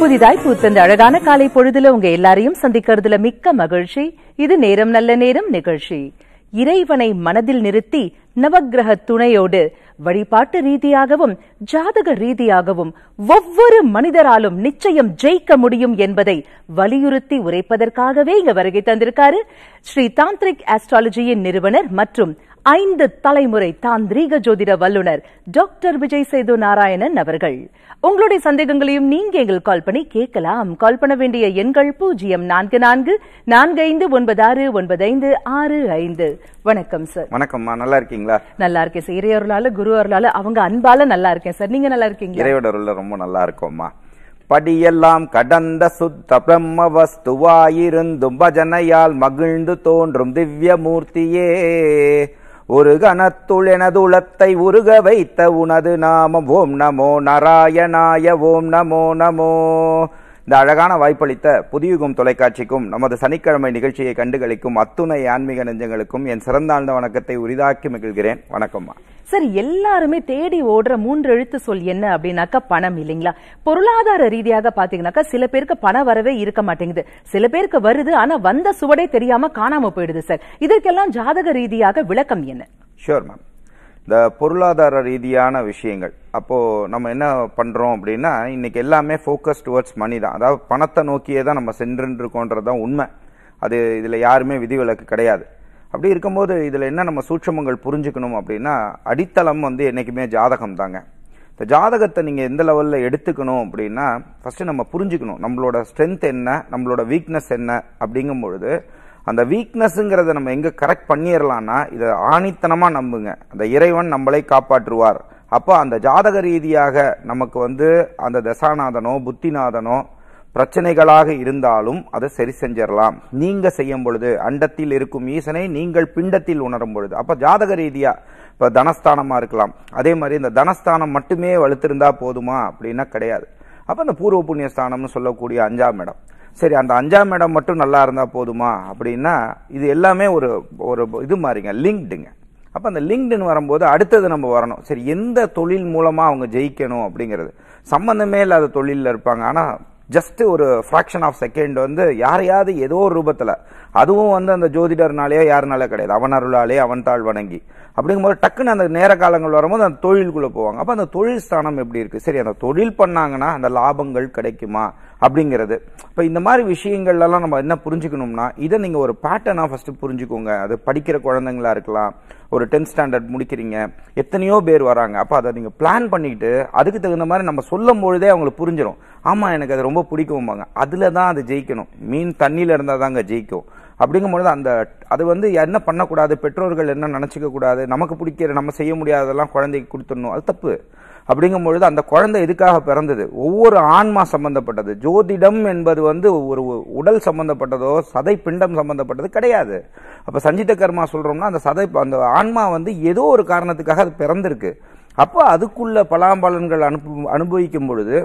புதிதாய் பூத்தந்த அழகான காலை பொழுதுல உங்க எல்லாரையும் சந்திக்கிறதுல மிக்க மகிழ்ச்சி இது நேரம் நல்ல நேரம் நிகழ்ச்சி இறைவனை மனதில் நிறுத்தி நவகிரக துணையோடு வழிபாட்டு ரீதியாகவும் ஜாதக ரீதியாகவும் ஒவ்வொரு மனிதராலும் நிச்சயம் ஜெயிக்க முடியும் என்பதை வலியுறுத்தி உரைப்பதற்காகவே இங்க வருகை தந்திருக்காரு ஸ்ரீ தாந்திரிக் ஆஸ்ட்ராலஜியின் நிறுவனர் மற்றும் ஐந்து தலைமுறை தாந்திரீக ஜோதிட வல்லுநர் டாக்டர் விஜய் சேது நாராயணன் அவர்கள் உங்களுடைய சந்தேகங்களையும் நீங்க எங்கள் கால் பண்ணி கேட்கலாம் கால் பண்ண வேண்டிய எண்கள் பூஜ்ஜியம் நான்கு நான்கு நான்கு ஐந்து ஒன்பது ஆறு ஒன்பது ஐந்து ஆறு ஐந்து வணக்கம் சார் வணக்கம்மா நல்லா இருக்கீங்களா நல்லா இருக்கேன் சார் இறையொருளால குரு அருளால அவங்க அன்பால நல்லா இருக்கேன் சார் நீங்க நல்லா இருக்கீங்க இறையோட ரொம்ப நல்லா இருக்கோம்மா படியெல்லாம் கடந்த சுத்த பிரம்ம வஸ்துவாயிருந்தும் பஜனையால் மகிழ்ந்து தோன்றும் திவ்ய மூர்த்தியே ஒரு கணத்துள் எனது உளத்தை உருக வைத்த உனது நாமம் ஓம் நமோ நாராயணாய ஓம் நமோ நமோ இந்த அழகான வாய்ப்பளித்த புதியுகம் தொலைக்காட்சிக்கும் நமது சனிக்கிழமை நிகழ்ச்சியை கண்டுகளிக்கும் அத்துணை ஆன்மீக நெஞ்சங்களுக்கும் என் சிறந்தாழ்ந்த வணக்கத்தை உரிதாக்கி மகிழ்கிறேன் வணக்கம்மா சார் எல்லாருமே தேடி ஓடுற மூன்று எழுத்து சொல் என்ன அப்படின்னாக்கா பணம் இல்லைங்களா பொருளாதார ரீதியாக பாத்தீங்கன்னாக்கா சில பேருக்கு பணம் வரவே இருக்க மாட்டேங்குது சில பேருக்கு வருது ஆனா வந்த சுவடே தெரியாம காணாம போயிடுது சார் இதற்கெல்லாம் ஜாதக ரீதியாக விளக்கம் என்ன ஷோர் மேம் இந்த பொருளாதார ரீதியான விஷயங்கள் அப்போது நம்ம என்ன பண்ணுறோம் அப்படின்னா இன்றைக்கி எல்லாமே ஃபோக்கஸ் டுவர்ட்ஸ் மணி தான் அதாவது பணத்தை நோக்கியே தான் நம்ம சென்றுருக்கோன்றது தான் உண்மை அது இதில் யாருமே விதிவிலக்கு கிடையாது அப்படி இருக்கும்போது இதில் என்ன நம்ம சூட்சமங்கள் புரிஞ்சுக்கணும் அப்படின்னா அடித்தளம் வந்து என்றைக்குமே ஜாதகம் தாங்க இந்த ஜாதகத்தை நீங்கள் எந்த லெவலில் எடுத்துக்கணும் அப்படின்னா ஃபஸ்ட்டு நம்ம புரிஞ்சுக்கணும் நம்மளோட ஸ்ட்ரென்த் என்ன நம்மளோட வீக்னஸ் என்ன அப்படிங்கும் பொழுது அந்த வீக்னஸ்ங்கிறத நம்ம எங்கே கரெக்ட் பண்ணிடலான்னா இதை ஆணித்தனமாக நம்புங்க அந்த இறைவன் நம்மளை காப்பாற்றுவார் அப்போ அந்த ஜாதக ரீதியாக நமக்கு வந்து அந்த தசாநாதனோ புத்திநாதனோ பிரச்சனைகளாக இருந்தாலும் அதை சரி செஞ்சிடலாம் நீங்க செய்யும் பொழுது அண்டத்தில் இருக்கும் ஈசனை நீங்கள் பிண்டத்தில் உணரும் பொழுது அப்ப ஜாதக ரீதியா இப்ப தனஸ்தானமா இருக்கலாம் அதே மாதிரி இந்த தனஸ்தானம் மட்டுமே வலுத்திருந்தா போதுமா அப்படின்னா கிடையாது அப்ப இந்த பூர்வ புண்ணிய ஸ்தானம்னு சொல்லக்கூடிய அஞ்சாம் இடம் சரி அந்த அஞ்சாம் இடம் மட்டும் நல்லா இருந்தால் போதுமா அப்படின்னா இது எல்லாமே ஒரு ஒரு இது மாதிரிங்க லிங்க்டுங்க அப்போ அந்த லிங்க்டுன்னு வரும்போது அடுத்தது நம்ம வரணும் சரி எந்த தொழில் மூலமாக அவங்க ஜெயிக்கணும் அப்படிங்கிறது சம்மந்தமே இல்லாத தொழிலில் இருப்பாங்க ஆனால் ஜஸ்ட் ஒரு ஃப்ராக்ஷன் ஆஃப் செகண்ட் வந்து யாரையாவது ஏதோ ஒரு ரூபத்தில் அதுவும் வந்து அந்த ஜோதிடர்னாலேயோ யாருனாலே கிடையாது அவன் அருளாலே அவன் தாழ் வணங்கி அப்படிங்கும்போது டக்குன்னு அந்த நேர காலங்கள் வரும்போது அந்த தொழிலுக்குள்ளே போவாங்க அப்போ அந்த தொழில் ஸ்தானம் எப்படி இருக்குது சரி அந்த தொழில் பண்ணாங்கன்னா அந்த லாபங்கள் கிடைக்குமா அப்படிங்கிறது இப்போ இந்த மாதிரி விஷயங்கள்லாம் நம்ம என்ன புரிஞ்சுக்கணும்னா இதை நீங்கள் ஒரு பேட்டர்னாக ஃபஸ்ட்டு புரிஞ்சுக்கோங்க அது படிக்கிற குழந்தைங்களா இருக்கலாம் ஒரு டென்த் ஸ்டாண்டர்ட் முடிக்கிறீங்க எத்தனையோ பேர் வராங்க அப்போ அதை நீங்கள் பிளான் பண்ணிட்டு அதுக்கு தகுந்த மாதிரி நம்ம சொல்லும் பொழுதே அவங்களுக்கு புரிஞ்சிடும் ஆமாம் எனக்கு அது ரொம்ப பிடிக்கும்பாங்க அதில் தான் அது ஜெயிக்கணும் மீன் தண்ணியில் இருந்தால் தாங்க ஜெயிக்கும் அப்படிங்கும்பொழுது அந்த அது வந்து என்ன பண்ணக்கூடாது பெற்றோர்கள் என்ன நினச்சிக்க கூடாது நமக்கு பிடிக்கிற நம்ம செய்ய முடியாததெல்லாம் குழந்தைக்கு கொடுத்துடணும் அது தப்பு அப்படிங்கும் பொழுது அந்த குழந்தை எதுக்காக பிறந்தது ஒவ்வொரு ஆன்மா சம்பந்தப்பட்டது ஜோதிடம் என்பது வந்து ஒரு உடல் சம்பந்தப்பட்டதோ சதை பிண்டம் சம்பந்தப்பட்டது கிடையாது அப்போ சஞ்சித கர்மா சொல்கிறோம்னா அந்த சதை அந்த ஆன்மா வந்து ஏதோ ஒரு காரணத்துக்காக அது பிறந்திருக்கு அப்போ அதுக்குள்ள பலாம்பலன்கள் அனுப்பு அனுபவிக்கும் பொழுது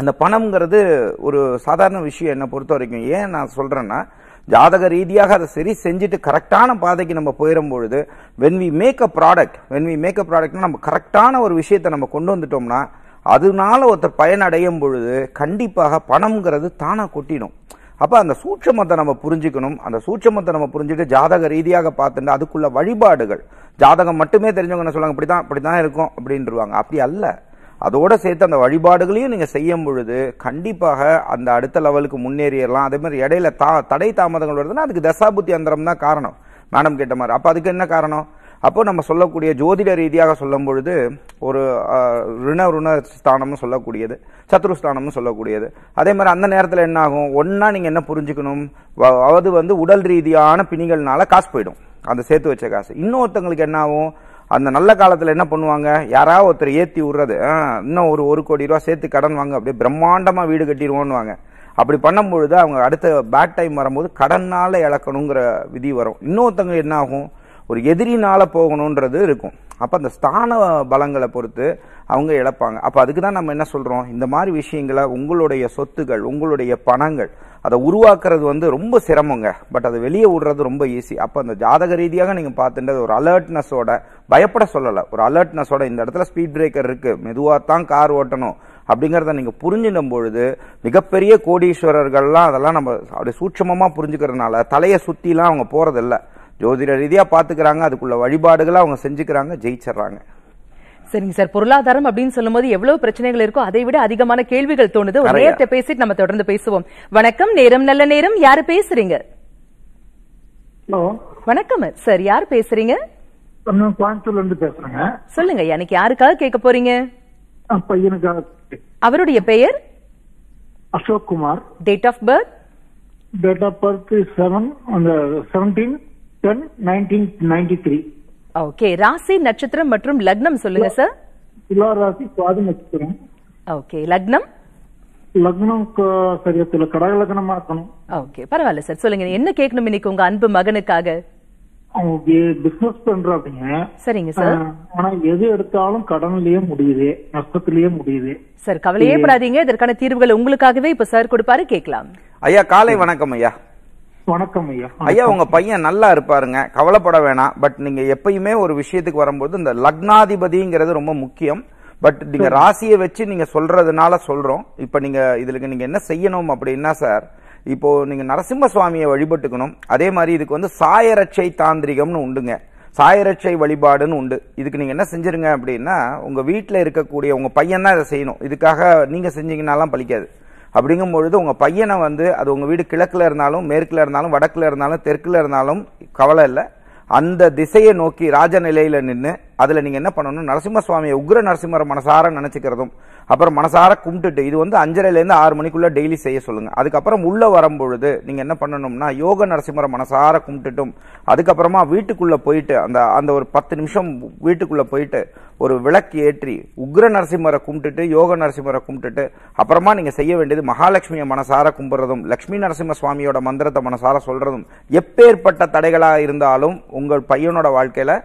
அந்த பணம்ங்கிறது ஒரு சாதாரண விஷயம் என்னை பொறுத்த வரைக்கும் ஏன் நான் சொல்கிறேன்னா ஜாதக ரீதியாக அதை சரி செஞ்சுட்டு கரெக்டான பாதைக்கு நம்ம போயிடும் பொழுது when we make a product when we make a ப்ராடக்ட்னா நம்ம கரெக்டான ஒரு விஷயத்தை நம்ம கொண்டு வந்துட்டோம்னா அதனால ஒருத்தர் பயனடையும் பொழுது கண்டிப்பாக பணம்ங்கிறது தானாக கொட்டிடும் அப்போ அந்த சூட்சமத்தை நம்ம புரிஞ்சுக்கணும் அந்த சூட்சமத்தை நம்ம புரிஞ்சுட்டு ஜாதக ரீதியாக பார்த்துட்டு அதுக்குள்ள வழிபாடுகள் ஜாதகம் மட்டுமே தெரிஞ்சவங்க என்ன சொல்லுவாங்க இப்படி தான் இப்படி தான் இருக்கும் அப்படின்றவாங்க அப்படி அல்ல அதோடு சேர்த்து அந்த வழிபாடுகளையும் நீங்கள் செய்யும் பொழுது கண்டிப்பாக அந்த அடுத்த லெவலுக்கு முன்னேறிடலாம் அதே மாதிரி இடையில தா தடை தாமதங்கள் வருதுன்னா அதுக்கு தசாபுத்தி அந்தரம் தான் காரணம் மேடம் கேட்ட மாதிரி அப்போ அதுக்கு என்ன காரணம் அப்போ நம்ம சொல்லக்கூடிய ஜோதிட ரீதியாக சொல்லும் பொழுது ஒரு ரிண ருண ஸ்தானம்னு சொல்லக்கூடியது சத்ருஸ்தானம்னு சொல்லக்கூடியது அதே மாதிரி அந்த நேரத்தில் என்ன ஆகும் ஒன்றா நீங்கள் என்ன புரிஞ்சுக்கணும் அது வந்து உடல் ரீதியான பிணிகள்னால காசு போயிடும் அந்த சேர்த்து வச்ச காசு இன்னொருத்தங்களுக்கு என்ன ஆகும் அந்த நல்ல காலத்தில் என்ன பண்ணுவாங்க யாராவது ஒருத்தர் ஏற்றி விடுறது இன்னும் ஒரு ஒரு கோடி ரூபா சேர்த்து கடன் வாங்க அப்படியே பிரம்மாண்டமாக வீடு கட்டிடுவோன்னுவாங்க அப்படி பண்ணும்பொழுது அவங்க அடுத்த பேட் டைம் வரும்போது கடனால் இழக்கணுங்கிற விதி வரும் இன்னொருத்தவங்க என்ன ஆகும் ஒரு எதிரினால் போகணுன்றது இருக்கும் அப்போ அந்த ஸ்தான பலங்களை பொறுத்து அவங்க இழப்பாங்க அப்போ அதுக்கு தான் நம்ம என்ன சொல்கிறோம் இந்த மாதிரி விஷயங்களை உங்களுடைய சொத்துக்கள் உங்களுடைய பணங்கள் அதை உருவாக்குறது வந்து ரொம்ப சிரமங்க பட் அதை வெளியே விடுறது ரொம்ப ஈஸி அப்போ அந்த ஜாதக ரீதியாக நீங்கள் பார்த்துட்டு ஒரு அலர்ட்னஸோட பயப்பட சொல்லலை ஒரு அலர்ட்னஸோட இந்த இடத்துல ஸ்பீட் பிரேக்கர் இருக்குது மெதுவாக தான் கார் ஓட்டணும் அப்படிங்கிறத நீங்கள் புரிஞ்சிடும் பொழுது மிகப்பெரிய கோடீஸ்வரர்கள்லாம் அதெல்லாம் நம்ம அப்படி சூட்சமமாக புரிஞ்சுக்கிறதுனால தலையை சுற்றிலாம் அவங்க போகிறதில்ல ஜோதிட ரீதியாக பார்த்துக்கிறாங்க அதுக்குள்ள வழிபாடுகளை அவங்க செஞ்சுக்கிறாங்க ஜெயிச்சிட்றாங்க சரிங்க சார் பொருளாதாரம் அப்படின்னு சொல்லும்போது எவ்வளவு பிரச்சனைகள் இருக்கோ அதை விட அதிகமான கேள்விகள் தோணுது ஒரு நேரத்தை பேசிட்டு நம்ம தொடர்ந்து பேசுவோம் வணக்கம் நேரம் நல்ல நேரம் யாரு பேசுறீங்க வணக்கம் சார் யார் பேசுறீங்க சொல்லுங்க எனக்கு யாருக்காக கேட்க போறீங்க அவருடைய பெயர் Ashok Kumar date of birth date of birth seven seventeen ten nineteen ninety three okay ராசி நட்சத்திரம் மற்றும் லக்னம் சொல்லுங்க சார் துலா ராசி சுவாதி நட்சத்திரம் ஓகே லக்னம் லக்னம் சரியத்துல கடக லக்னமா இருக்கணும் ஓகே பரவாயில்ல சார் சொல்லுங்க என்ன கேட்கணும் இன்னைக்கு உங்க அன்பு மகனுக்காக அவங்க பிசினஸ் பண்றாங்க சரிங்க சார் ஆனா எது எடுத்தாலும் கடன்லயே முடியுது நஷ்டத்திலயே முடியுது சார் கவலையே படாதீங்க இதற்கான தீர்வுகள் உங்களுக்காகவே இப்ப சார் கொடுப்பாரு கேட்கலாம் ஐயா காலை வணக்கம் ஐயா வணக்கம் ஐயா ஐயா உங்க பையன் நல்லா இருப்பாருங்க கவலைப்பட வேணாம் பட் நீங்க எப்பயுமே ஒரு விஷயத்துக்கு வரும்போது இந்த லக்னாதிபதிங்கிறது ரொம்ப முக்கியம் பட் நீங்க ராசியை வச்சு நீங்க சொல்றதுனால சொல்றோம் இப்ப நீங்க இதுல நீங்க என்ன செய்யணும் அப்படின்னா சார் இப்போ நீங்க நரசிம்ம சுவாமியை வழிபட்டுக்கணும் அதே மாதிரி இதுக்கு வந்து சாயரட்சை தாந்திரிகம்னு உண்டுங்க சாயரட்சை வழிபாடுன்னு உண்டு இதுக்கு நீங்க என்ன செஞ்சிருங்க அப்படின்னா உங்க வீட்டில் இருக்கக்கூடிய உங்க பையன் தான் இதை செய்யணும் இதுக்காக நீங்க செஞ்சீங்கன்னாலாம் பழிக்காது அப்படிங்கும் பொழுது உங்கள் பையனை வந்து அது உங்கள் வீடு கிழக்கில் இருந்தாலும் மேற்கில் இருந்தாலும் வடக்கில் இருந்தாலும் தெற்கில் இருந்தாலும் கவலை இல்லை அந்த திசையை நோக்கி ராஜ நிலையில் நின்று அதில் நீங்கள் என்ன பண்ணணும் நரசிம்ம சுவாமியை உக்ர நரசிம்மரை மனசார நினச்சிக்கிறதும் அப்புறம் மனசார கும்பிட்டுட்டு இது வந்து அஞ்சரைலேருந்து ஆறு மணிக்குள்ளே டெய்லி செய்ய சொல்லுங்கள் அதுக்கப்புறம் உள்ளே வரும்பொழுது நீங்கள் என்ன பண்ணணும்னா யோக நரசிம்மரை மனசார கும்பிட்டுட்டும் அதுக்கப்புறமா வீட்டுக்குள்ளே போயிட்டு அந்த அந்த ஒரு பத்து நிமிஷம் வீட்டுக்குள்ளே போயிட்டு ஒரு விளக்கு ஏற்றி உக்ர நரசிம்மரை கும்பிட்டுட்டு யோக நரசிம்மரை கும்பிட்டுட்டு அப்புறமா நீங்கள் செய்ய வேண்டியது மகாலட்சுமியை மனசார கும்பிட்றதும் லக்ஷ்மி நரசிம்ம சுவாமியோட மந்திரத்தை மனசார சொல்கிறதும் எப்பேற்பட்ட தடைகளாக இருந்தாலும் உங்கள் பையனோட வாழ்க்கையில்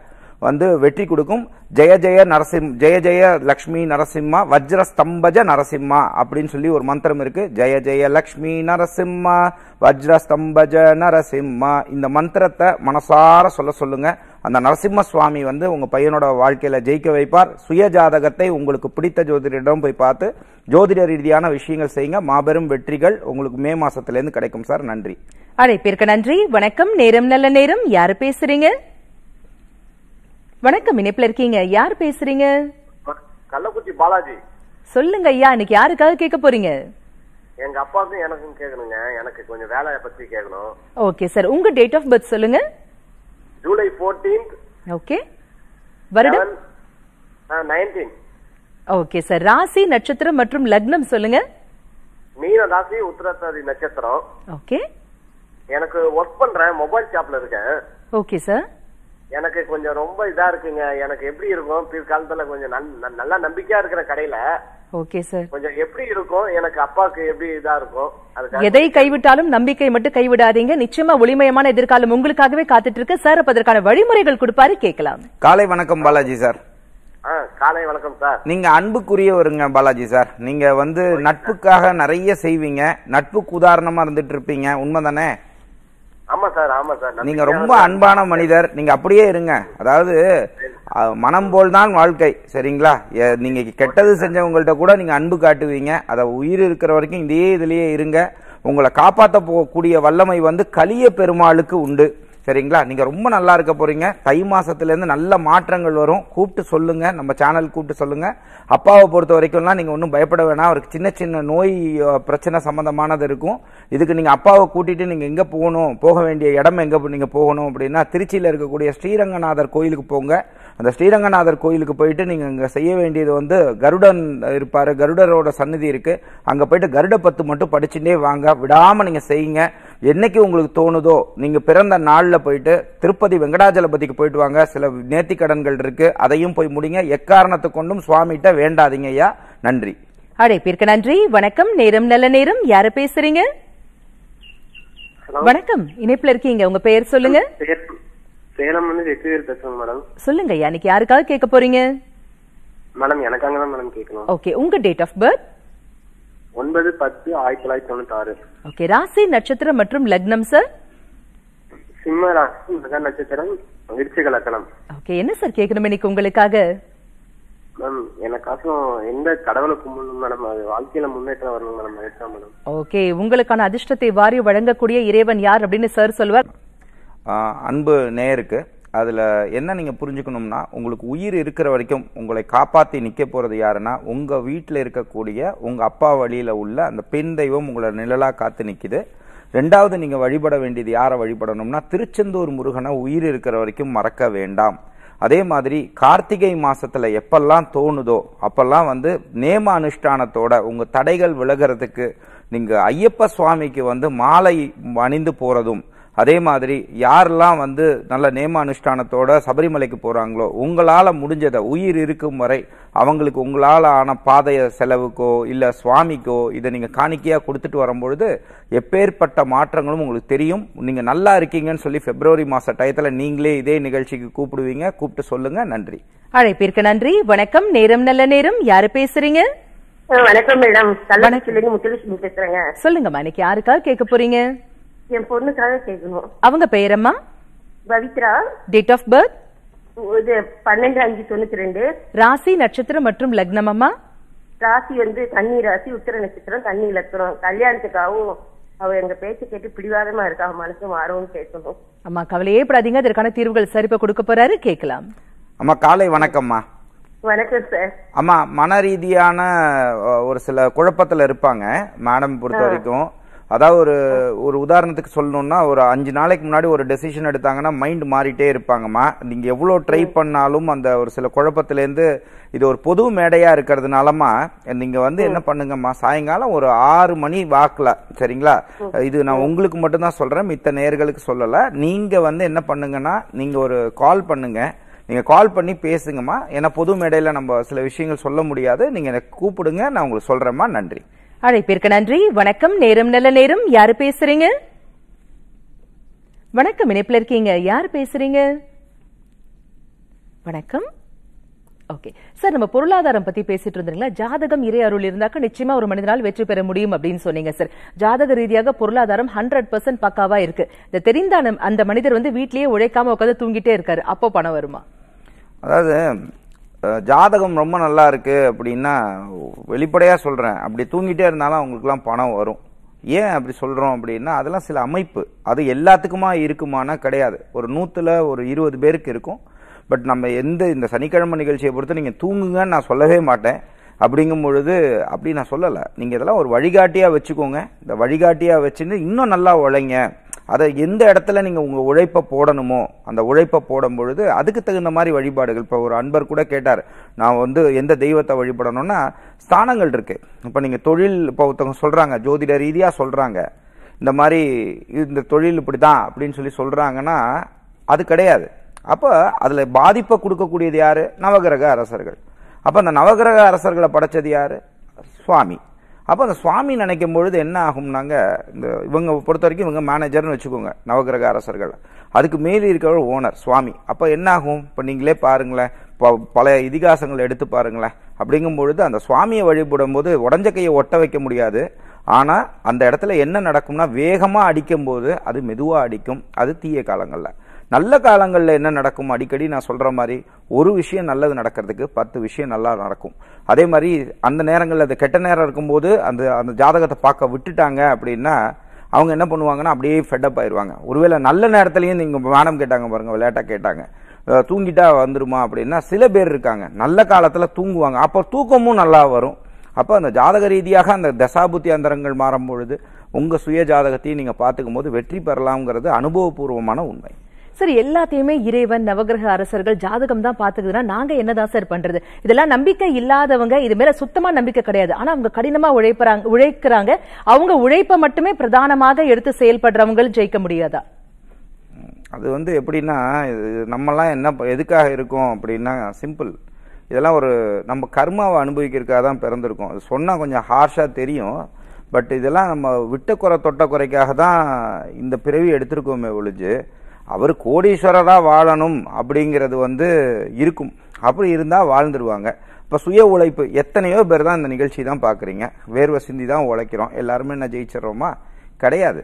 வந்து வெற்றி கொடுக்கும் ஜெய ஜெய நரசிம் ஜெய ஜெய லக்ஷ்மி நரசிம்மா வஜ்ர ஸ்தம்பஜ நரசிம்மா அப்படின்னு சொல்லி ஒரு மந்திரம் இருக்கு ஜெய ஜெய லக்ஷ்மி நரசிம்மா வஜ்ர ஸ்தம்பஜ நரசிம்மா இந்த மந்திரத்தை மனசார சொல்ல சொல்லுங்க அந்த நரசிம்ம சுவாமி வந்து உங்கள் பையனோட வாழ்க்கையில் ஜெயிக்க வைப்பார் சுய ஜாதகத்தை உங்களுக்கு பிடித்த ஜோதிடரிடம் போய் பார்த்து ஜோதிட ரீதியான விஷயங்கள் செய்யுங்க மாபெரும் வெற்றிகள் உங்களுக்கு மே மாசத்துலேருந்து கிடைக்கும் சார் நன்றி அழைப்பிற்கு நன்றி வணக்கம் நேரம் நல்ல நேரம் யார் பேசுறீங்க வணக்கம் இணைப்புல இருக்கீங்க யார் பேசுறீங்க கள்ளக்குறிச்சி பாலாஜி சொல்லுங்க ஐயா இன்னைக்கு யாருக்காக கேட்க போறீங்க எங்க அப்பாவுக்கும் எனக்கும் கேட்கணுங்க எனக்கு கொஞ்சம் வேலையை பத்தி கேட்கணும் ஓகே சார் உங்க டேட் ஆஃப் பர்த் சொல்லுங்க ஜூலை ஃபோர்டீன் ஓகே வருடம் நைன்டீன் ஓகே சார் ராசி நட்சத்திரம் மற்றும் லக்னம் சொல்லுங்க மீன ராசி உத்திரத்தாதி நட்சத்திரம் ஓகே எனக்கு ஒர்க் பண்றேன் மொபைல் ஷாப்ல இருக்கேன் ஓகே சார் எனக்கு கொஞ்சம் ரொம்ப இதா இருக்குங்க எனக்கு எப்படி இருக்கும் பிற்காலத்துல கொஞ்சம் நல்லா நம்பிக்கையா இருக்கிற கடையில ஓகே சார் கொஞ்சம் எப்படி இருக்கும் எனக்கு அப்பாவுக்கு எப்படி இதா இருக்கும் எதை கைவிட்டாலும் நம்பிக்கை மட்டும் கைவிடாதீங்க நிச்சயமா ஒளிமயமான எதிர்காலம் உங்களுக்காகவே காத்துட்டு இருக்கு சார் அப்ப அதற்கான வழிமுறைகள் கொடுப்பாரு கேட்கலாம் காலை வணக்கம் பாலாஜி சார் காலை வணக்கம் சார் நீங்க அன்புக்குரியவருங்க பாலாஜி சார் நீங்க வந்து நட்புக்காக நிறைய செய்வீங்க நட்புக்கு உதாரணமா இருந்துட்டு இருப்பீங்க உண்மைதானே ஆமா சார் ஆமா சார் நீங்க ரொம்ப அன்பான மனிதர் நீங்க அப்படியே இருங்க அதாவது மனம் போல் தான் வாழ்க்கை சரிங்களா நீங்க கெட்டது செஞ்சவங்கள்ட்ட கூட நீங்க அன்பு காட்டுவீங்க அதை உயிர் இருக்கிற வரைக்கும் இதே இதுலயே இருங்க உங்களை காப்பாற்ற போகக்கூடிய வல்லமை வந்து கலிய பெருமாளுக்கு உண்டு சரிங்களா நீங்கள் ரொம்ப நல்லா இருக்க போகிறீங்க தை மாதத்துலேருந்து நல்ல மாற்றங்கள் வரும் கூப்பிட்டு சொல்லுங்கள் நம்ம சேனல் கூப்பிட்டு சொல்லுங்கள் அப்பாவை பொறுத்த வரைக்கும்லாம் நீங்கள் ஒன்றும் பயப்பட வேணாம் அவருக்கு சின்ன சின்ன நோய் பிரச்சனை சம்மந்தமானது இருக்கும் இதுக்கு நீங்கள் அப்பாவை கூட்டிகிட்டு நீங்கள் எங்கே போகணும் போக வேண்டிய இடம் எங்கே நீங்கள் போகணும் அப்படின்னா திருச்சியில் இருக்கக்கூடிய ஸ்ரீரங்கநாதர் கோயிலுக்கு போங்க அந்த ஸ்ரீரங்கநாதர் கோயிலுக்கு போயிட்டு நீங்கள் இங்கே செய்ய வேண்டியது வந்து கருடன் இருப்பார் கருடரோட சன்னிதி இருக்குது அங்கே போயிட்டு கருட பத்து மட்டும் படிச்சுட்டே வாங்க விடாமல் நீங்கள் செய்யுங்க என்னைக்கு உங்களுக்கு தோணுதோ நீங்க பிறந்த நாளில் போயிட்டு திருப்பதி வெங்கடாஜலபதிக்கு போயிட்டு வாங்க சில நேர்த்தி கடன்கள் இருக்கு அதையும் போய் முடிங்க எக்காரணத்தை கொண்டும் சுவாமிகிட்ட வேண்டாதீங்க ஐயா நன்றி அழைப்பிற்கு நன்றி வணக்கம் நேரம் நல்ல நேரம் யாரு பேசுறீங்க வணக்கம் இணைப்புல இருக்கீங்க உங்க பெயர் சொல்லுங்க சேலம் வந்து வெற்றிவேல் பேசுறேன் மேடம் சொல்லுங்க இன்னைக்கு யாருக்காக கேட்க போறீங்க மேடம் எனக்காக தான் மேடம் கேட்கணும் ஓகே உங்க டேட் ஆஃப் பர்த் ஒன்பது பத்து ஆயிரத்தி தொள்ளாயிரத்தி தொண்ணூத்தி ஆறு ஓகே ராசி நட்சத்திரம் மற்றும் லக்னம் சார் சிம்ம ராசி மக நட்சத்திரம் விருச்சிக லக்னம் ஓகே என்ன சார் கேட்கணும் இன்னைக்கு உங்களுக்காக மேம் எனக்காசும் எந்த கடவுளை கும்பிடணும் மேடம் அது வாழ்க்கையில முன்னேற்றம் வரணும் மேடம் அதுதான் மேடம் ஓகே உங்களுக்கான அதிர்ஷ்டத்தை வாரி வழங்கக்கூடிய இறைவன் யார் அப்படின்னு சார் சொல்வார் அன்பு நேயருக்கு அதில் என்ன நீங்கள் புரிஞ்சுக்கணும்னா உங்களுக்கு உயிர் இருக்கிற வரைக்கும் உங்களை காப்பாற்றி நிற்க போகிறது யாருன்னா உங்கள் வீட்டில் இருக்கக்கூடிய உங்கள் அப்பா வழியில் உள்ள அந்த பெண் தெய்வம் உங்களை நிழலாக காத்து நிற்கிது ரெண்டாவது நீங்கள் வழிபட வேண்டியது யாரை வழிபடணும்னா திருச்செந்தூர் முருகனை உயிர் இருக்கிற வரைக்கும் மறக்க வேண்டாம் அதே மாதிரி கார்த்திகை மாதத்தில் எப்பெல்லாம் தோணுதோ அப்பெல்லாம் வந்து நேம அனுஷ்டானத்தோட உங்கள் தடைகள் விலகிறதுக்கு நீங்கள் ஐயப்ப சுவாமிக்கு வந்து மாலை அணிந்து போகிறதும் அதே மாதிரி யாரெல்லாம் வந்து நல்ல நேம அனுஷ்டானத்தோட சபரிமலைக்கு போகிறாங்களோ உங்களால் முடிஞ்சதை உயிர் இருக்கும் வரை அவங்களுக்கு உங்களால் ஆன பாதைய செலவுக்கோ இல்லை சுவாமிக்கோ இதை நீங்கள் காணிக்கையாக கொடுத்துட்டு வரும்பொழுது எப்பேற்பட்ட மாற்றங்களும் உங்களுக்கு தெரியும் நீங்கள் நல்லா இருக்கீங்கன்னு சொல்லி பிப்ரவரி மாத டயத்தில் நீங்களே இதே நிகழ்ச்சிக்கு கூப்பிடுவீங்க கூப்பிட்டு சொல்லுங்க நன்றி அழைப்பிற்கு நன்றி வணக்கம் நேரம் நல்ல நேரம் யாரு பேசுறீங்க வணக்கம் மேடம் முத்துலட்சுமி பேசுறேங்க சொல்லுங்கம்மா கேட்க போறீங்க என் பொண்ணுக்காக கேட்கணும் அவங்க பேரம்மா பவித்ரா டேட் ஆஃப் பர்த் இது பன்னெண்டு அஞ்சு தொண்ணூத்தி ரெண்டு ராசி நட்சத்திரம் மற்றும் லக்னம் அம்மா ராசி வந்து கன்னி ராசி உத்திர நட்சத்திரம் கன்னி இலக்கணம் கல்யாணத்துக்காகவும் அவ எங்க பேச்ச கேட்டு பிடிவாதமா இருக்கா மனசு மாறவும் கேட்கணும் அம்மா கவலையே படாதீங்க அதற்கான தீர்வுகள் சரிப்பா கொடுக்க போறாரு கேட்கலாம் அம்மா காலை வணக்கம்மா வணக்கம் சார் அம்மா மன ரீதியான ஒரு சில குழப்பத்துல இருப்பாங்க மேடம் பொறுத்த வரைக்கும் அதாவது ஒரு ஒரு உதாரணத்துக்கு சொல்லணும்னா ஒரு அஞ்சு நாளைக்கு முன்னாடி ஒரு டெசிஷன் எடுத்தாங்கன்னா மைண்ட் மாறிட்டே இருப்பாங்கம்மா நீங்கள் எவ்வளோ ட்ரை பண்ணாலும் அந்த ஒரு சில குழப்பத்திலேருந்து இது ஒரு பொது மேடையாக இருக்கிறதுனாலம்மா நீங்கள் வந்து என்ன பண்ணுங்கம்மா சாயங்காலம் ஒரு ஆறு மணி வாக்கில் சரிங்களா இது நான் உங்களுக்கு மட்டும்தான் சொல்கிறேன் மித்த நேர்களுக்கு சொல்லலை நீங்கள் வந்து என்ன பண்ணுங்கன்னா நீங்கள் ஒரு கால் பண்ணுங்கள் நீங்கள் கால் பண்ணி பேசுங்கம்மா ஏன்னா பொது மேடையில் நம்ம சில விஷயங்கள் சொல்ல முடியாது நீங்கள் எனக்கு கூப்பிடுங்க நான் உங்களுக்கு சொல்கிறேம்மா நன்றி அழைப்பிற்கு நன்றி வணக்கம் நேரம் நல்ல நேரம் யாரு பேசுறீங்க வணக்கம் இணைப்பில் இருக்கீங்க யார் பேசுறீங்க வணக்கம் ஓகே சார் நம்ம பொருளாதாரம் பத்தி பேசிட்டு இருந்தீங்களா ஜாதகம் இறை அருள் இருந்தாக்க நிச்சயமா ஒரு மனிதனால் வெற்றி பெற முடியும் அப்படின்னு சொன்னீங்க சார் ஜாதக ரீதியாக பொருளாதாரம் ஹண்ட்ரட் பர்சன்ட் பக்காவா இருக்கு இந்த தெரிந்த அந்த மனிதர் வந்து வீட்லயே உழைக்காம உட்காந்து தூங்கிட்டே இருக்காரு அப்போ பணம் வருமா அதாவது ஜாதகம் ரொம்ப நல்லா இருக்குது அப்படின்னா வெளிப்படையாக சொல்கிறேன் அப்படி தூங்கிட்டே இருந்தாலும் அவங்களுக்குலாம் பணம் வரும் ஏன் அப்படி சொல்கிறோம் அப்படின்னா அதெல்லாம் சில அமைப்பு அது எல்லாத்துக்குமா இருக்குமானா கிடையாது ஒரு நூற்றில் ஒரு இருபது பேருக்கு இருக்கும் பட் நம்ம எந்த இந்த சனிக்கிழமை நிகழ்ச்சியை பொறுத்து நீங்கள் தூங்குங்கன்னு நான் சொல்லவே மாட்டேன் அப்படிங்கும் பொழுது அப்படி நான் சொல்லலை நீங்கள் இதெல்லாம் ஒரு வழிகாட்டியாக வச்சுக்கோங்க இந்த வழிகாட்டியாக வச்சுருந்து இன்னும் நல்லா உழைங்க அதை எந்த இடத்துல நீங்கள் உங்கள் உழைப்பை போடணுமோ அந்த உழைப்பை போடும் பொழுது அதுக்கு தகுந்த மாதிரி வழிபாடுகள் இப்போ ஒரு அன்பர் கூட கேட்டார் நான் வந்து எந்த தெய்வத்தை வழிபடணும்னா ஸ்தானங்கள் இருக்கு இப்போ நீங்கள் தொழில் இப்போ ஒருத்தவங்க சொல்கிறாங்க ஜோதிட ரீதியாக சொல்கிறாங்க இந்த மாதிரி இந்த தொழில் இப்படி தான் அப்படின்னு சொல்லி சொல்கிறாங்கன்னா அது கிடையாது அப்போ அதில் பாதிப்பை கொடுக்கக்கூடியது யார் நவகிரக அரசர்கள் அப்போ அந்த நவகிரக அரசர்களை படைச்சது யார் சுவாமி அப்போ அந்த சுவாமி நினைக்கும் பொழுது என்ன ஆகும்னாங்க இந்த இவங்க பொறுத்த வரைக்கும் இவங்க மேனேஜர்னு வச்சுக்கோங்க நவகிரக அரசர்கள் அதுக்கு மேலே இருக்கிறவர் ஓனர் சுவாமி அப்போ என்ன ஆகும் இப்போ நீங்களே பாருங்களேன் பல இதிகாசங்களை எடுத்து பாருங்களேன் அப்படிங்கும் பொழுது அந்த சுவாமியை வழிபடும் போது உடஞ்ச கையை ஒட்ட வைக்க முடியாது ஆனால் அந்த இடத்துல என்ன நடக்கும்னா வேகமாக அடிக்கும்போது அது மெதுவாக அடிக்கும் அது தீய காலங்களில் நல்ல காலங்களில் என்ன நடக்கும் அடிக்கடி நான் சொல்கிற மாதிரி ஒரு விஷயம் நல்லது நடக்கிறதுக்கு பத்து விஷயம் நல்லா நடக்கும் அதே மாதிரி அந்த நேரங்களில் அது கெட்ட நேரம் இருக்கும்போது அந்த அந்த ஜாதகத்தை பார்க்க விட்டுட்டாங்க அப்படின்னா அவங்க என்ன பண்ணுவாங்கன்னா அப்படியே ஃபெட்டப் ஆயிடுவாங்க ஒருவேளை நல்ல நேரத்துலையும் நீங்கள் வானம் கேட்டாங்க பாருங்கள் விளையாட்டாக கேட்டாங்க தூங்கிட்டா வந்துருமா அப்படின்னா சில பேர் இருக்காங்க நல்ல காலத்தில் தூங்குவாங்க அப்போ தூக்கமும் நல்லா வரும் அப்போ அந்த ஜாதக ரீதியாக அந்த தசாபுத்தி அந்தரங்கள் மாறும் பொழுது உங்கள் சுய ஜாதகத்தையும் நீங்கள் பார்த்துக்கும் போது வெற்றி பெறலாம்ங்கிறது அனுபவபூர்வமான உண்மை சார் எல்லாத்தையுமே இறைவன் நவகிரக அரசர்கள் ஜாதகம் தான் பாத்துக்குதுன்னா நாங்க என்னதான் சார் பண்றது இதெல்லாம் நம்பிக்கை இல்லாதவங்க இது மேல சுத்தமா நம்பிக்கை கிடையாது ஆனா அவங்க கடினமா உழைப்பறாங்க உழைக்கிறாங்க அவங்க உழைப்பை மட்டுமே பிரதானமாக எடுத்து செயல்படுறவங்க ஜெயிக்க முடியாதா அது வந்து எப்படின்னா நம்மலாம் என்ன எதுக்காக இருக்கும் அப்படின்னா சிம்பிள் இதெல்லாம் ஒரு நம்ம கர்மாவை அனுபவிக்கிறதுக்காக தான் பிறந்திருக்கோம் அது சொன்னால் கொஞ்சம் ஹார்ஷாக தெரியும் பட் இதெல்லாம் நம்ம விட்டக்குறை தொட்டக்குறைக்காக தான் இந்த பிறவி எடுத்திருக்கோமே ஒழிஞ்சு அவர் கோடீஸ்வரராக வாழணும் அப்படிங்கிறது வந்து இருக்கும் அப்படி இருந்தால் வாழ்ந்துருவாங்க இப்போ சுய உழைப்பு எத்தனையோ பேர் தான் இந்த நிகழ்ச்சி தான் பார்க்குறீங்க வேர்வை சிந்தி தான் உழைக்கிறோம் எல்லாருமே என்ன ஜெயிச்சிடுறோமா கிடையாது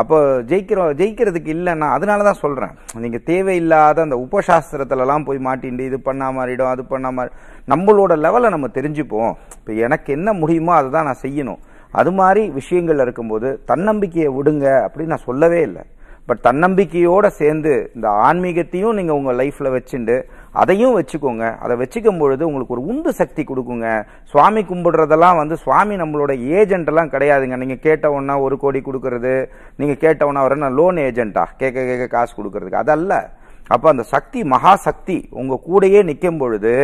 அப்போ ஜெயிக்கிறோம் ஜெயிக்கிறதுக்கு இல்லைன்னா அதனால தான் சொல்கிறேன் நீங்கள் தேவையில்லாத அந்த உபசாஸ்திரத்துலலாம் போய் மாட்டிண்டு இது பண்ணா மாறிடும் அது பண்ணா மாறி நம்மளோட லெவலை நம்ம தெரிஞ்சுப்போம் இப்போ எனக்கு என்ன முடியுமோ அதை தான் நான் செய்யணும் அது மாதிரி விஷயங்கள் இருக்கும்போது தன்னம்பிக்கையை விடுங்க அப்படின்னு நான் சொல்லவே இல்லை பட் தன்னம்பிக்கையோடு சேர்ந்து இந்த ஆன்மீகத்தையும் நீங்கள் உங்கள் லைஃப்பில் வச்சுண்டு அதையும் வச்சுக்கோங்க அதை வச்சுக்கும் பொழுது உங்களுக்கு ஒரு உந்து சக்தி கொடுக்குங்க சுவாமி கும்பிடுறதெல்லாம் வந்து சுவாமி நம்மளோட ஏஜென்ட்லாம் கிடையாதுங்க நீங்கள் கேட்டவொன்னா ஒரு கோடி கொடுக்கறது நீங்கள் கேட்டவொன்னா வர லோன் ஏஜென்ட்டா கேட்க கேட்க காசு கொடுக்கறதுக்கு அதல்ல அப்போ அந்த சக்தி மகா சக்தி உங்கள் கூடையே நிற்கும் பொழுது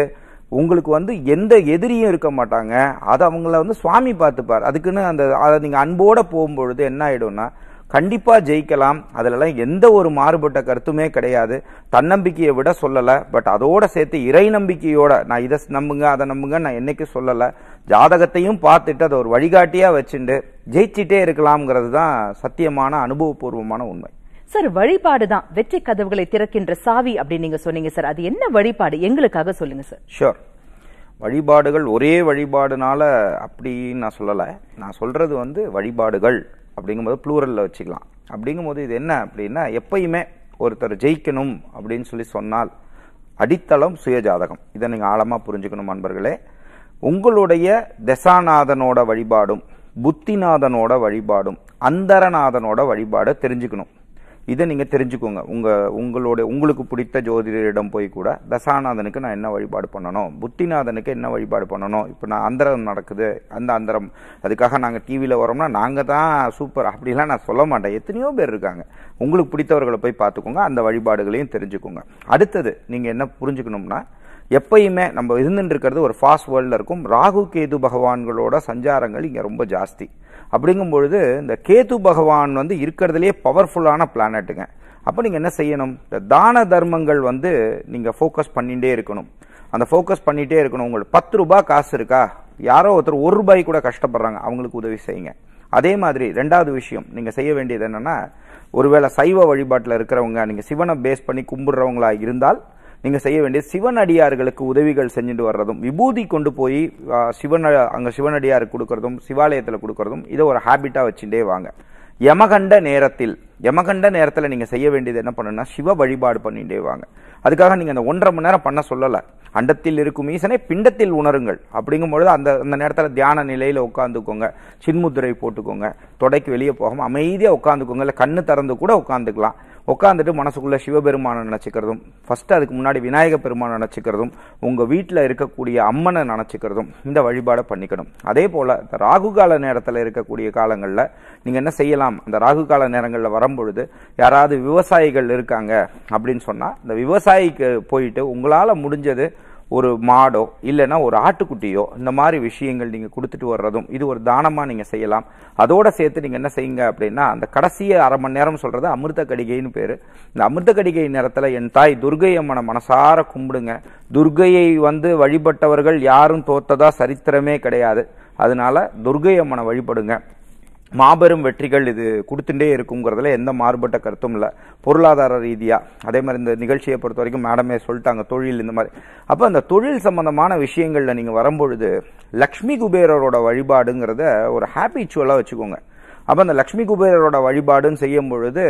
உங்களுக்கு வந்து எந்த எதிரியும் இருக்க மாட்டாங்க அதை அவங்கள வந்து சுவாமி பார்த்துப்பார் அதுக்குன்னு அந்த அதை நீங்கள் அன்போடு போகும்பொழுது என்ன ஆகிடும்னா கண்டிப்பாக ஜெயிக்கலாம் அதிலலாம் எந்த ஒரு மாறுபட்ட கருத்துமே கிடையாது தன்னம்பிக்கையை விட சொல்லலை பட் அதோட சேர்த்து இறை நம்பிக்கையோட நான் இதை நம்புங்க அதை நம்புங்க நான் என்னைக்கு சொல்லலை ஜாதகத்தையும் பார்த்துட்டு அதை ஒரு வழிகாட்டியாக வச்சுட்டு ஜெயிச்சிட்டே இருக்கலாம்ங்கிறது தான் சத்தியமான அனுபவபூர்வமான உண்மை சார் வழிபாடு தான் வெற்றி கதவுகளை திறக்கின்ற சாவி அப்படின்னு நீங்க சொன்னீங்க சார் அது என்ன வழிபாடு எங்களுக்காக சொல்லுங்க சார் ஷோர் வழிபாடுகள் ஒரே வழிபாடுனால அப்படின்னு நான் சொல்லலை நான் சொல்றது வந்து வழிபாடுகள் அப்படிங்கும்போது ப்ளூரலில் வச்சுக்கலாம் அப்படிங்கும்போது இது என்ன அப்படின்னா எப்பயுமே ஒருத்தர் ஜெயிக்கணும் அப்படின்னு சொல்லி சொன்னால் அடித்தளம் சுயஜாதகம் இதை நீங்கள் ஆழமாக புரிஞ்சுக்கணும் நண்பர்களே உங்களுடைய தசாநாதனோட வழிபாடும் புத்திநாதனோட வழிபாடும் அந்தரநாதனோட வழிபாடை தெரிஞ்சுக்கணும் இதை நீங்கள் தெரிஞ்சுக்கோங்க உங்கள் உங்களோட உங்களுக்கு பிடித்த ஜோதிடரிடம் போய் கூட தசாநாதனுக்கு நான் என்ன வழிபாடு பண்ணணும் புத்திநாதனுக்கு என்ன வழிபாடு பண்ணணும் இப்போ நான் அந்தரம் நடக்குது அந்த அந்தரம் அதுக்காக நாங்கள் டிவியில் வரோம்னா நாங்கள் தான் சூப்பர் அப்படிலாம் நான் சொல்ல மாட்டேன் எத்தனையோ பேர் இருக்காங்க உங்களுக்கு பிடித்தவர்களை போய் பார்த்துக்கோங்க அந்த வழிபாடுகளையும் தெரிஞ்சுக்கோங்க அடுத்தது நீங்கள் என்ன புரிஞ்சுக்கணும்னா எப்பயுமே நம்ம இருந்துட்டு இருக்கிறது ஒரு ஃபாஸ்ட் வேர்ல்டில் இருக்கும் ராகு கேது பகவான்களோட சஞ்சாரங்கள் இங்கே ரொம்ப ஜாஸ்தி அப்படிங்கும் பொழுது இந்த கேது பகவான் வந்து இருக்கிறதுலே பவர்ஃபுல்லான பிளானட்டுங்க அப்போ நீங்கள் என்ன செய்யணும் இந்த தான தர்மங்கள் வந்து நீங்கள் ஃபோக்கஸ் பண்ணிகிட்டே இருக்கணும் அந்த ஃபோக்கஸ் பண்ணிகிட்டே இருக்கணும் உங்களுக்கு பத்து ரூபாய் காசு இருக்கா யாரோ ஒருத்தர் ஒரு ரூபாய் கூட கஷ்டப்படுறாங்க அவங்களுக்கு உதவி செய்யுங்க அதே மாதிரி ரெண்டாவது விஷயம் நீங்கள் செய்ய வேண்டியது என்னென்னா ஒருவேளை சைவ வழிபாட்டில் இருக்கிறவங்க நீங்கள் சிவனை பேஸ் பண்ணி கும்பிடுறவங்களா இருந்தால் நீங்கள் செய்ய வேண்டிய சிவனடியார்களுக்கு உதவிகள் செஞ்சுட்டு வர்றதும் விபூதி கொண்டு போய் சிவன் அங்கே சிவனடியாருக்கு கொடுக்கறதும் சிவாலயத்தில் கொடுக்கறதும் இதை ஒரு ஹேபிட்டாக வச்சுட்டே வாங்க யமகண்ட நேரத்தில் யமகண்ட நேரத்தில் நீங்கள் செய்ய வேண்டியது என்ன பண்ணுன்னா சிவ வழிபாடு பண்ணிகிட்டே வாங்க அதுக்காக நீங்கள் அந்த ஒன்றரை மணி நேரம் பண்ண சொல்லலை அண்டத்தில் இருக்கும் ஈசனை பிண்டத்தில் உணருங்கள் அப்படிங்கும்பொழுது அந்த அந்த நேரத்தில் தியான நிலையில் உட்காந்துக்கோங்க சின்முத்திரை போட்டுக்கோங்க தொடைக்கு வெளியே போகாமல் அமைதியாக உட்காந்துக்கோங்க இல்லை கண்ணு திறந்து கூட உட்காந்துக்கலாம் உட்காந்துட்டு மனசுக்குள்ளே சிவபெருமானை நினச்சிக்கிறதும் ஃபஸ்ட்டு அதுக்கு முன்னாடி விநாயக பெருமானை நினச்சிக்கிறதும் உங்கள் வீட்டில் இருக்கக்கூடிய அம்மனை நினச்சிக்கிறதும் இந்த வழிபாடை பண்ணிக்கணும் அதே போல் இந்த ராகு கால நேரத்தில் இருக்கக்கூடிய காலங்களில் நீங்கள் என்ன செய்யலாம் அந்த ராகு கால நேரங்களில் வரும்பொழுது யாராவது விவசாயிகள் இருக்காங்க அப்படின்னு சொன்னால் இந்த விவசாயிக்கு போயிட்டு உங்களால் முடிஞ்சது ஒரு மாடோ இல்லைன்னா ஒரு ஆட்டுக்குட்டியோ இந்த மாதிரி விஷயங்கள் நீங்கள் கொடுத்துட்டு வர்றதும் இது ஒரு தானமாக நீங்கள் செய்யலாம் அதோடு சேர்த்து நீங்கள் என்ன செய்யுங்க அப்படின்னா அந்த கடைசியை அரை மணி நேரம் சொல்கிறது அமிர்த கடிகைன்னு பேர் இந்த அமிர்த கடிகை நேரத்தில் என் தாய் துர்கை அம்மனை மனசார கும்பிடுங்க துர்கையை வந்து வழிபட்டவர்கள் யாரும் தோத்ததா சரித்திரமே கிடையாது அதனால துர்கை அம்மனை வழிபடுங்க மாபெரும் வெற்றிகள் இது கொடுத்துட்டே இருக்குங்கிறதுல எந்த மாறுபட்ட கருத்தும் இல்லை பொருளாதார ரீதியாக அதே மாதிரி இந்த நிகழ்ச்சியை பொறுத்த வரைக்கும் மேடமே சொல்லிட்டாங்க தொழில் இந்த மாதிரி அப்போ அந்த தொழில் சம்பந்தமான விஷயங்களில் நீங்கள் வரும்பொழுது லக்ஷ்மி குபேரரோட வழிபாடுங்கிறத ஒரு ஹாப்பி ஹேபிச்சுவலாக வச்சுக்கோங்க அப்போ அந்த லக்ஷ்மி குபேரரோட வழிபாடுன்னு செய்யும் பொழுது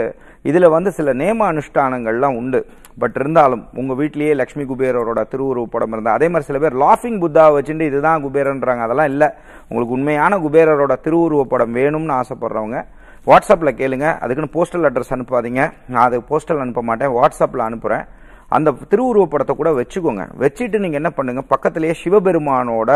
இதில் வந்து சில நேம அனுஷ்டானங்கள்லாம் உண்டு பட் இருந்தாலும் உங்கள் வீட்லேயே லக்ஷ்மி குபேரரோட திருவுருவ படம் இருந்தால் அதே மாதிரி சில பேர் லாஃபிங் புத்தா வச்சுட்டு இதுதான் குபேரன்றாங்க அதெல்லாம் இல்லை உங்களுக்கு உண்மையான குபேரரோட திருவுருவ படம் வேணும்னு ஆசைப்பட்றவங்க வாட்ஸ்அப்பில் கேளுங்க அதுக்குன்னு போஸ்டல் அட்ரஸ் அனுப்பாதீங்க நான் அது போஸ்டல் அனுப்ப மாட்டேன் வாட்ஸ்அப்பில் அனுப்புகிறேன் அந்த திருவுருவ படத்தை கூட வச்சுக்கோங்க வச்சுட்டு நீங்கள் என்ன பண்ணுங்கள் பக்கத்துலேயே சிவபெருமானோட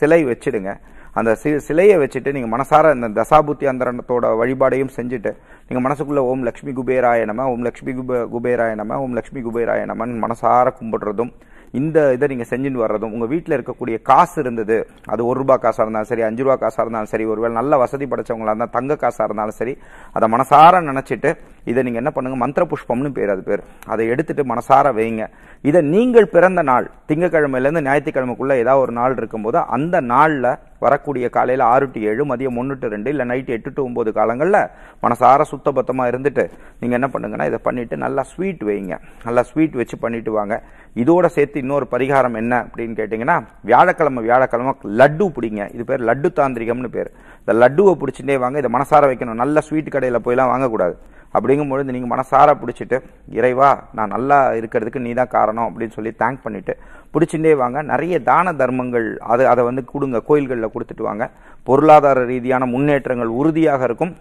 சிலை வச்சுடுங்க அந்த சிலையை வச்சுட்டு நீங்கள் மனசார இந்த தசாபுத்தி அந்தரணத்தோட வழிபாடையும் செஞ்சுட்டு நீங்கள் மனசுக்குள்ளே ஓம் லக்ஷ்மி குபேராய நம ஓம் லக்ஷ்மி குபே குபேராய நம ஓம் லக்ஷ்மி குபேராய நமன்னு மனசார கும்பிட்றதும் இந்த இதை நீங்கள் செஞ்சுன்னு வர்றதும் உங்கள் வீட்டில் இருக்கக்கூடிய காசு இருந்தது அது ஒரு ரூபா காசாக இருந்தாலும் சரி அஞ்சு ரூபா காசாக இருந்தாலும் சரி ஒருவேளை நல்ல வசதி படைச்சவங்களாக இருந்தால் தங்க காசாக இருந்தாலும் சரி அதை மனசார நினச்சிட்டு இதை நீங்கள் என்ன பண்ணுங்கள் மந்திர புஷ்பம்னு பேர் அது பேர் அதை எடுத்துட்டு மனசார வைங்க இதை நீங்கள் பிறந்த நாள் திங்கக்கிழமையிலேருந்து ஞாயிற்றுக்கிழமைக்குள்ளே ஏதாவது ஒரு நாள் இருக்கும்போது அந்த நாளில் வரக்கூடிய காலையில் ஆறு டு ஏழு மதியம் ஒன்று டு ரெண்டு இல்லை நைட்டு எட்டு டு ஒம்பது காலங்களில் மனசார சுத்தபத்தமாக இருந்துட்டு நீங்கள் என்ன பண்ணுங்கன்னா இதை பண்ணிவிட்டு நல்லா ஸ்வீட் வைங்க நல்லா ஸ்வீட் வச்சு பண்ணிட்டு வாங்க இதோட சேர்த்து இன்னொரு பரிகாரம் என்ன அப்படின்னு கேட்டிங்கன்னா வியாழக்கிழமை வியாழக்கிழமை லட்டு பிடிங்க இது பேர் லட்டு தாந்திரிகம்னு பேர் இந்த லட்டுவை பிடிச்சிட்டே வாங்க இதை மனசார வைக்கணும் நல்ல ஸ்வீட் கடையில் போயெலாம் வாங்கக்கூடாது அப்படிங்கும்பொழுது நீங்கள் மனசார பிடிச்சிட்டு இறைவா நான் நல்லா இருக்கிறதுக்கு நீ தான் காரணம் அப்படின்னு சொல்லி தேங்க் பண்ணிவிட்டு பிடிச்சிட்டே வாங்க நிறைய தான தர்மங்கள் அது அதை வந்து கொடுங்க கோயில்களில் கொடுத்துட்டு வாங்க பொருளாதார ரீதியான முன்னேற்றங்கள் உறுதியாக இருக்கும்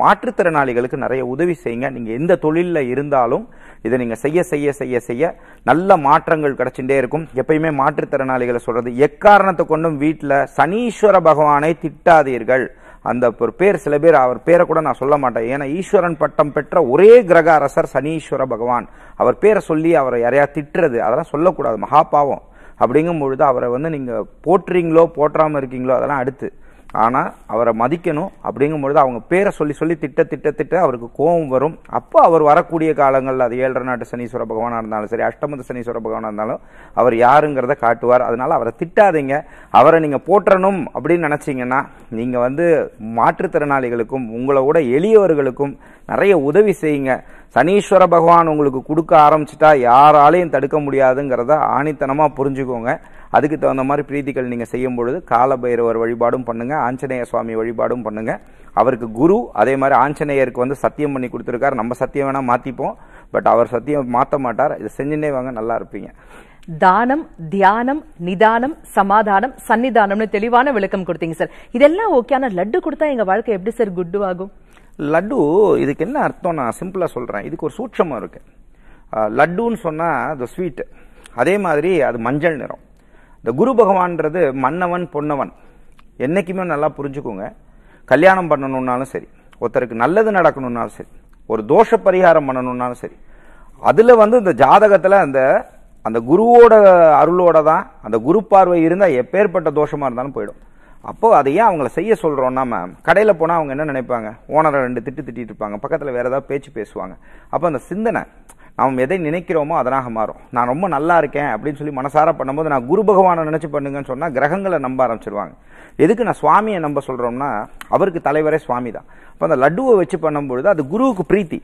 மாற்றுத்திறனாளிகளுக்கு நிறைய உதவி செய்யுங்க நீங்கள் எந்த தொழிலில் இருந்தாலும் இதை நீங்கள் செய்ய செய்ய செய்ய செய்ய நல்ல மாற்றங்கள் கிடச்சிட்டே இருக்கும் எப்பயுமே மாற்றுத்திறனாளிகளை சொல்கிறது எக்காரணத்தை கொண்டும் வீட்டில் சனீஸ்வர பகவானை திட்டாதீர்கள் அந்த ஒரு பேர் சில பேர் அவர் பேரை கூட நான் சொல்ல மாட்டேன் ஏன்னா ஈஸ்வரன் பட்டம் பெற்ற ஒரே கிரக அரசர் சனீஸ்வர பகவான் அவர் பேரை சொல்லி அவரை யாரையா திட்டுறது அதெல்லாம் சொல்லக்கூடாது மகாபாவம் அப்படிங்கும் பொழுது அவரை வந்து நீங்கள் போட்டுறீங்களோ போற்றாமல் இருக்கீங்களோ அதெல்லாம் அடுத்து ஆனால் அவரை மதிக்கணும் அப்படிங்கும்பொழுது அவங்க பேரை சொல்லி சொல்லி திட்ட திட்ட திட்ட அவருக்கு கோபம் வரும் அப்போ அவர் வரக்கூடிய காலங்களில் அது ஏழரை நாட்டு சனீஸ்வர பகவானாக இருந்தாலும் சரி அஷ்டமத்து சனீஸ்வர பகவானாக இருந்தாலும் அவர் யாருங்கிறத காட்டுவார் அதனால் அவரை திட்டாதீங்க அவரை நீங்கள் போற்றணும் அப்படின்னு நினச்சிங்கன்னா நீங்கள் வந்து மாற்றுத்திறனாளிகளுக்கும் உங்களை விட எளியவர்களுக்கும் நிறைய உதவி செய்யுங்க சனீஸ்வர பகவான் உங்களுக்கு கொடுக்க ஆரம்பிச்சிட்டா யாராலையும் தடுக்க முடியாதுங்கிறத ஆணித்தனமாக புரிஞ்சுக்கோங்க அதுக்கு தகுந்த மாதிரி பிரீதிகள் நீங்கள் செய்யும் பொழுது காலபைரவர் வழிபாடும் பண்ணுங்கள் ஆஞ்சநேய சுவாமி வழிபாடும் பண்ணுங்கள் அவருக்கு குரு அதே மாதிரி ஆஞ்சநேயருக்கு வந்து சத்தியம் பண்ணி கொடுத்துருக்கார் நம்ம சத்தியம் வேணால் மாற்றிப்போம் பட் அவர் சத்தியம் மாற்ற மாட்டார் இதை செஞ்சுனே வாங்க நல்லா இருப்பீங்க தானம் தியானம் நிதானம் சமாதானம் சன்னிதானம்னு தெளிவான விளக்கம் கொடுத்தீங்க சார் இதெல்லாம் ஓகே ஆனால் லட்டு கொடுத்தா எங்கள் வாழ்க்கை எப்படி சார் குட்டு ஆகும் லட்டு இதுக்கு என்ன அர்த்தம் நான் சிம்பிளாக சொல்கிறேன் இதுக்கு ஒரு சூட்சமாக இருக்குது லட்டுன்னு சொன்னால் அது ஸ்வீட்டு அதே மாதிரி அது மஞ்சள் நிறம் இந்த குரு பகவான்றது மன்னவன் பொன்னவன் என்றைக்குமே நல்லா புரிஞ்சுக்கோங்க கல்யாணம் பண்ணணுன்னாலும் சரி ஒருத்தருக்கு நல்லது நடக்கணுன்னாலும் சரி ஒரு தோஷ பரிகாரம் பண்ணணுன்னாலும் சரி அதில் வந்து இந்த ஜாதகத்தில் அந்த அந்த குருவோட அருளோட தான் அந்த குரு பார்வை இருந்தால் எப்பேற்பட்ட தோஷமாக இருந்தாலும் போயிடும் அப்போது அதை ஏன் அவங்கள செய்ய சொல்கிறோம் நம்ம கடையில் போனால் அவங்க என்ன நினைப்பாங்க ஓனரை ரெண்டு திட்டு திட்டிட்டு இருப்பாங்க பக்கத்தில் வேறு ஏதாவது பேச்சு பேசுவாங்க அப்போ அந்த சிந்தனை நாம் எதை நினைக்கிறோமோ அதனாக மாறும் நான் ரொம்ப நல்லா இருக்கேன் அப்படின்னு சொல்லி மனசார பண்ணும்போது நான் குரு பகவானை நினச்சி பண்ணுங்கன்னு சொன்னால் கிரகங்களை நம்ப ஆரம்பிச்சிருவாங்க எதுக்கு நான் சுவாமியை நம்ப சொல்கிறோம்னா அவருக்கு தலைவரே சுவாமி தான் இப்போ அந்த லட்டுவை வச்சு பண்ணும்பொழுது அது குருவுக்கு பிரீத்தி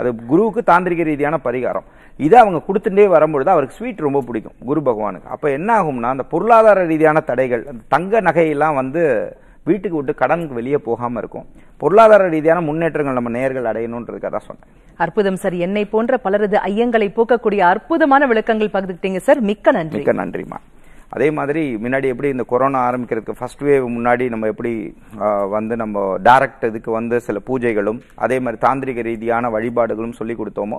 அது குருவுக்கு தாந்திரிக ரீதியான பரிகாரம் இதை அவங்க கொடுத்துட்டே வரும்பொழுது அவருக்கு ஸ்வீட் ரொம்ப பிடிக்கும் குரு பகவானுக்கு அப்போ என்ன ஆகும்னா அந்த பொருளாதார ரீதியான தடைகள் தங்க நகையெல்லாம் வந்து வீட்டுக்கு விட்டு கடனுக்கு வெளியே போகாமல் இருக்கும் பொருளாதார ரீதியான முன்னேற்றங்கள் நம்ம நேர்கள் அடையணுன்றதுக்காக தான் சொன்னேன் அற்புதம் சார் என்னை போன்ற பலரது ஐயங்களை போக்கக்கூடிய அற்புதமான விளக்கங்கள் பகிர்ந்துக்கிட்டீங்க சார் மிக்க நன்றி மிக்க நன்றிமா அதே மாதிரி முன்னாடி எப்படி இந்த கொரோனா ஆரம்பிக்கிறதுக்கு ஃபர்ஸ்ட் வேவ் முன்னாடி நம்ம எப்படி வந்து நம்ம டைரக்ட் இதுக்கு வந்து சில பூஜைகளும் அதே மாதிரி தாந்திரிக ரீதியான வழிபாடுகளும் சொல்லி கொடுத்தோமோ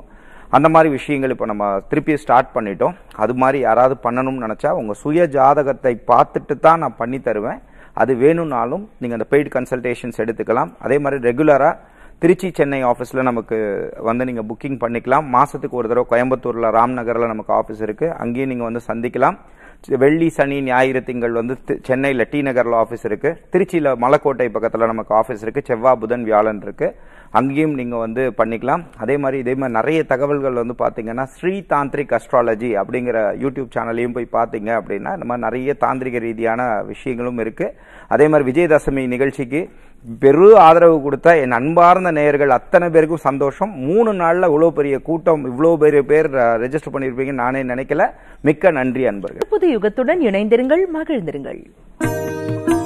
அந்த மாதிரி விஷயங்கள் இப்போ நம்ம திருப்பி ஸ்டார்ட் பண்ணிட்டோம் அது மாதிரி யாராவது பண்ணணும்னு நினச்சா உங்கள் சுய ஜாதகத்தை பார்த்துட்டு தான் நான் பண்ணி தருவேன் அது வேணும்னாலும் நீங்கள் அந்த பெய்டு கன்சல்டேஷன்ஸ் எடுத்துக்கலாம் அதே மாதிரி ரெகுலராக திருச்சி சென்னை ஆஃபீஸில் நமக்கு வந்து நீங்கள் புக்கிங் பண்ணிக்கலாம் மாதத்துக்கு ஒரு தடவை கோயம்புத்தூரில் ராம்நகரில் நமக்கு ஆஃபீஸ் இருக்குது அங்கேயும் நீங்கள் வந்து சந்திக்கலாம் வெள்ளி சனி ஞாயிறு திங்கள் வந்து சென்னையில் டி நகரில் ஆஃபீஸ் இருக்குது திருச்சியில் மலக்கோட்டை பக்கத்தில் நமக்கு ஆஃபீஸ் இருக்குது செவ்வாய் புதன் வியாழன் இருக்குது அங்கேயும் நீங்கள் வந்து பண்ணிக்கலாம் அதே மாதிரி இதே மாதிரி நிறைய தகவல்கள் வந்து பார்த்தீங்கன்னா ஸ்ரீ தாந்திரிக் அஸ்ட்ராலஜி அப்படிங்கிற யூடியூப் சேனலையும் போய் பார்த்தீங்க அப்படின்னா இந்த மாதிரி நிறைய தாந்திரிக ரீதியான விஷயங்களும் இருக்குது அதே மாதிரி விஜயதசமி நிகழ்ச்சிக்கு பெரு ஆதரவு கொடுத்த என் அன்பார்ந்த நேயர்கள் அத்தனை பேருக்கும் சந்தோஷம் மூணு நாளில் இவ்வளோ பெரிய கூட்டம் இவ்வளோ பெரிய பேர் ரெஜிஸ்டர் பண்ணியிருப்பீங்கன்னு நானே நினைக்கல மிக்க நன்றி அன்பர்கள் புது யுகத்துடன் இணைந்திருங்கள் மகிழ்ந்திருங்கள்